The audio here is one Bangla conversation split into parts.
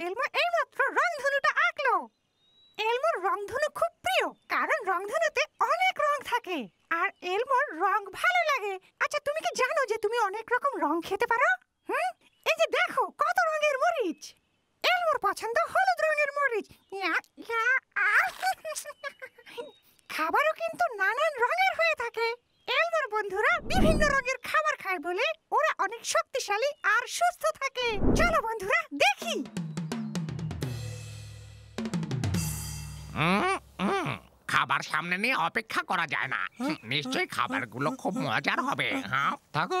এলমো এইমাত্র রংধনুটা আঁকলো এলমোর রংধনু খুব প্রিয় কারণ রংধনুতে অনেক রং থাকে আর এলমোর রং ভালো লাগে আচ্ছা তুমি কি জানো যে তুমি অনেক রকম রং খেতে পারো হুম এই যে দেখো কত রঙের মরিচ এলমোর পছন্দ হলুদ রঙের মরিচ খাবারও কিন্তু নানান রঙের হয়ে থাকে এলমোর বন্ধুরা বিভিন্ন রঙের খাবার খায় বলে ওরা অনেক শক্তিশালী আর সুস্থ থাকে চলো বন্ধুরা খাবার সামনে নিয়ে অপেক্ষা করা যায় না নিশ্চয়ই খাবারগুলো খুব মজার হবে হ্যাঁ, থাকো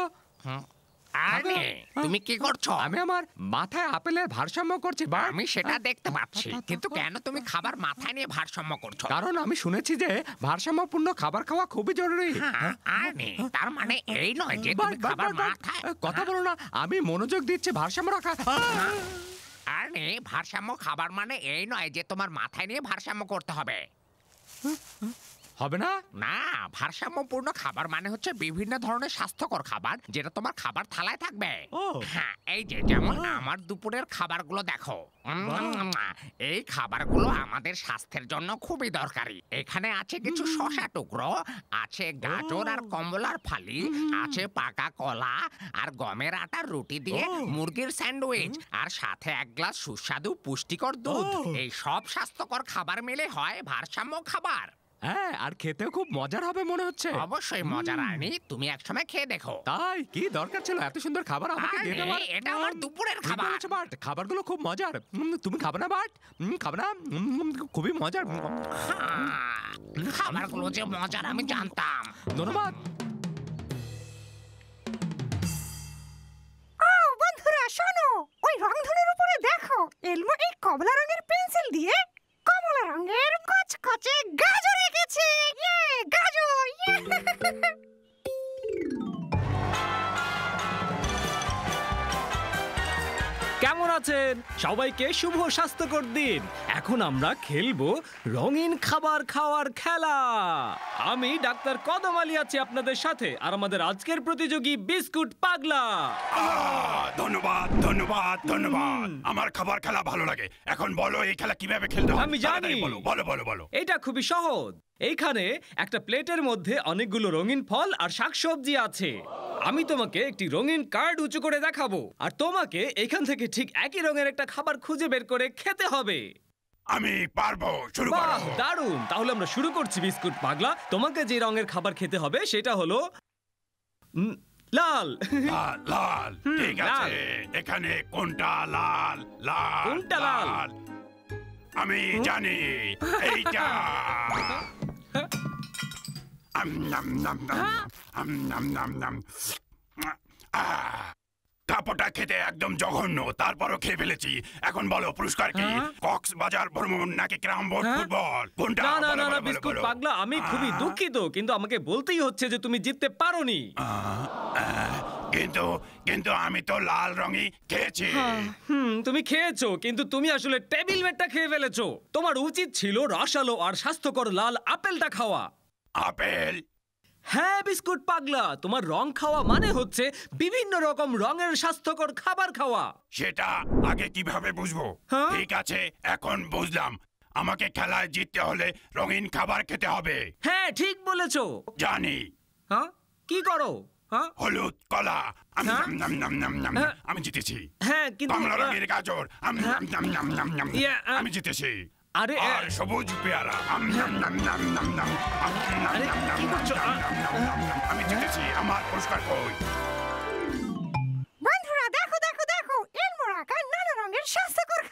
তুমি কি করছো আমি আমার মাথায় আপেলের ভারসাম্য করছি আমি সেটা হ্যাঁ। দেখতে পাচ্ছি হ্যাঁ, কিন্তু কেন তুমি খাবার মাথায় নিয়ে ভারসাম্য করছো কারণ আমি শুনেছি যে ভারসাম্যপূর্ণ খাবার খাওয়া খুবই জরুরি আরে তার মানে এই নয় যে তুমি খাবার মাথায় কথা বলো না আমি মনোযোগ দিচ্ছি ভারসাম্য রাখা আরে ভারসাম্য খাবার মানে এই নয় যে তোমার মাথায় নিয়ে ভারসাম্য করতে হবে হবে না না ভারসাম্যপূর্ণ খাবার মানে হচ্ছে বিভিন্ন ধরনের স্বাস্থ্যকর খাবার যেটা তোমার খাবার থালায় থাকবে হ্যাঁ এই যে যেমন আমার দুপুরের খাবারগুলো দেখো এই খাবারগুলো আমাদের স্বাস্থ্যের জন্য খুবই দরকারি এখানে আছে কিছু শশা টুকরো আছে গাজর আর কমলার ফালি আছে পাকা কলা আর গমের আটার রুটি দিয়ে মুরগির স্যান্ডউইচ আর সাথে এক গ্লাস সুস্বাদু পুষ্টিকর দুধ এই সব স্বাস্থ্যকর খাবার মেলে হয় ভারসাম্য খাবার হ্যাঁ আর খেতেও খুব মজার হবে মনে হচ্ছে অবশ্যই মজার আনি তুমি একসময় খেয়ে দেখো তাই কি দরকার ছিল এত সুন্দর খাবার আমাকে দিয়ে দেওয়ার এটা আমার দুপুরের খাবার আচ্ছা বাট খাবারগুলো খুব মজার তুমি খাবে না বাট খাবে না খুবই মজার হ্যাঁ, খাবারগুলো যে মজার আমি জানতাম ধন্যবাদ শোনো ওই রংধনুর উপরে দেখো এলমো এই কমলা রঙের পেন্সিল দিয়ে কমলা রঙের কচকচে গাছ আছেন সবাইকে শুভ স্বাস্থ্যকর দিন এখন আমরা খেলবো রঙিন খাবার খাওয়ার খেলা আমি ডাক্তার কদম আলী আছি আপনাদের সাথে আর আমাদের আজকের প্রতিযোগী বিস্কুট পাগলা ধন্যবাদ ধন্যবাদ ধন্যবাদ আমার খাবার খেলা ভালো লাগে এখন বলো এই খেলা কিভাবে খেলতে আমি জানি বলো বলো বলো এটা খুবই সহজ এইখানে একটা প্লেটের মধ্যে অনেকগুলো রঙিন ফল আর শাকসবজি আছে আমি তোমাকে একটি রঙিন কার্ড উঁচু করে দেখাবো আর তোমাকে এখান থেকে ঠিক একই রঙের একটা খাবার খুঁজে বের করে খেতে হবে আমি পারবো শুরু করো দারুণ তাহলে আমরা শুরু করছি বিস্কুট পাগলা তোমাকে যে রঙের খাবার খেতে হবে সেটা হলো লাল লাল ঠিক আছে এখানে কোনটা লাল লাল কোনটা লাল? আমি জানি এইটা কাপড়টা ah! খেতে একদম জঘন্য তারপরও খেয়ে ফেলেছি এখন বলো পুরস্কার কি কক্সবাজার ভ্রমণ নাকি ক্রামবোর্ড ফুটবল কোনটা না না না বিস্কুট পাগলা আমি খুবই দুঃখিত কিন্তু আমাকে বলতেই হচ্ছে যে তুমি জিততে পারোনি কিন্তু কিন্তু আমি তো লাল রঙই খেয়েছি হুম তুমি খেয়েছো কিন্তু তুমি আসলে টেবিল ম্যাটটা খেয়ে ফেলেছো তোমার উচিত ছিল রসালো আর স্বাস্থ্যকর লাল আপেলটা খাওয়া আপেল হ্যাঁ বিস্কুট পাগলা তোমার রং খাওয়া মানে হচ্ছে বিভিন্ন রকম রঙের স্বাস্থ্যকর খাবার খাওয়া সেটা আগে কিভাবে বুঝবো হ্যাঁ? ঠিক আছে এখন বুঝলাম আমাকে খেলায় জিততে হলে রঙিন খাবার খেতে হবে হ্যাঁ ঠিক বলেছো জানি হ্যাঁ কি করো হ্যাঁ? হলুদ কলা হ্যাঁ? আমি জিতেছি হ্যাঁ কিন্তু রঙের গাজর আমি জিতেছি আরে আর সবুজ পেয়ারা আমি জিতেছি আমার পুরস্কার কই বন্ধুরা দেখো দেখো দেখো এলমোরা নানা রঙের স্বাস্থ্যকর